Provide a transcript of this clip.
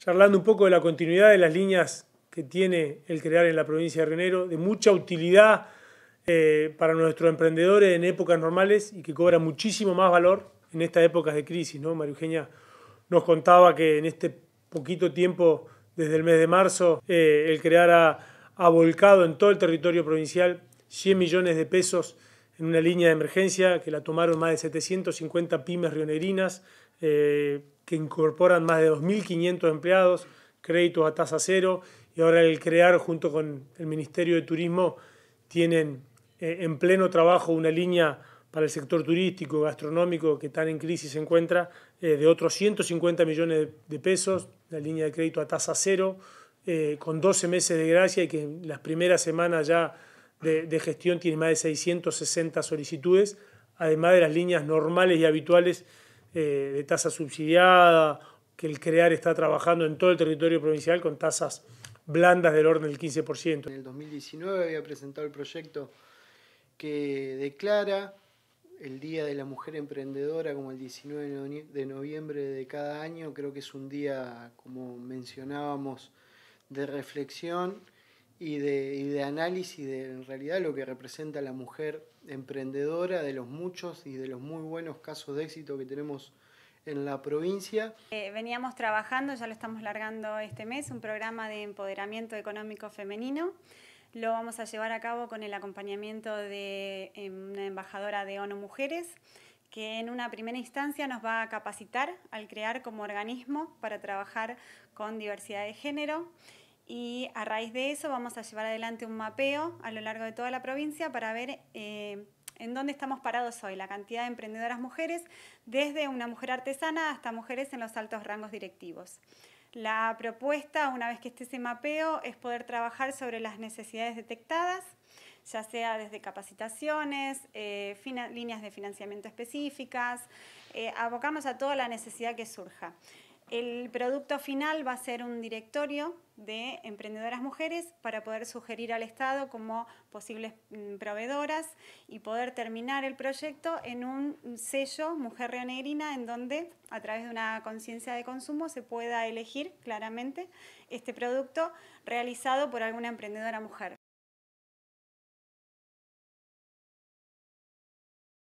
charlando un poco de la continuidad de las líneas que tiene el crear en la provincia de Rionero, de mucha utilidad eh, para nuestros emprendedores en épocas normales y que cobra muchísimo más valor en estas épocas de crisis. ¿no? María Eugenia nos contaba que en este poquito tiempo, desde el mes de marzo, eh, el crear ha, volcado en todo el territorio provincial 100 millones de pesos en una línea de emergencia que la tomaron más de 750 pymes rionerinas. Eh, que incorporan más de 2.500 empleados, créditos a tasa cero y ahora el CREAR junto con el Ministerio de Turismo tienen eh, en pleno trabajo una línea para el sector turístico, gastronómico, que tan en crisis se encuentra, eh, de otros 150 millones de pesos, la línea de crédito a tasa cero, eh, con 12 meses de gracia y que en las primeras semanas ya de, de, gestión tiene más de 660 solicitudes, además de las líneas normales y habituales eh, de tasa subsidiada, que el CREAR está trabajando en todo el territorio provincial con tasas blandas del orden del 15%. En el 2019 había presentado el proyecto que declara el Día de la Mujer Emprendedora como el 19 de noviembre de cada año. Creo que es un día, como mencionábamos, de reflexión y de, análisis de en realidad lo que representa la mujer emprendedora, de los muchos y de los muy buenos casos de éxito que tenemos en la provincia. Eh, veníamos trabajando, ya lo estamos largando este mes, un programa de empoderamiento económico femenino. Lo vamos a llevar a cabo con el acompañamiento de em, una embajadora de ONU Mujeres, que en una primera instancia nos va a capacitar al crear como organismo para trabajar con diversidad de género y a raíz de eso vamos a llevar adelante un mapeo a lo largo de toda la provincia para ver eh, en dónde estamos parados hoy, la cantidad de emprendedoras mujeres, desde una mujer artesana hasta mujeres en los altos rangos directivos. La propuesta, una vez que esté ese mapeo, es poder trabajar sobre las necesidades detectadas, ya sea desde capacitaciones, eh, líneas de financiamiento específicas, eh, abocamos a toda la necesidad que surja. El producto final va a ser un directorio de emprendedoras mujeres para poder sugerir al Estado como posibles mm, proveedoras y poder terminar el proyecto en un sello Mujer Rionegrina en donde a través de una conciencia de consumo se pueda elegir claramente este producto realizado por alguna emprendedora mujer.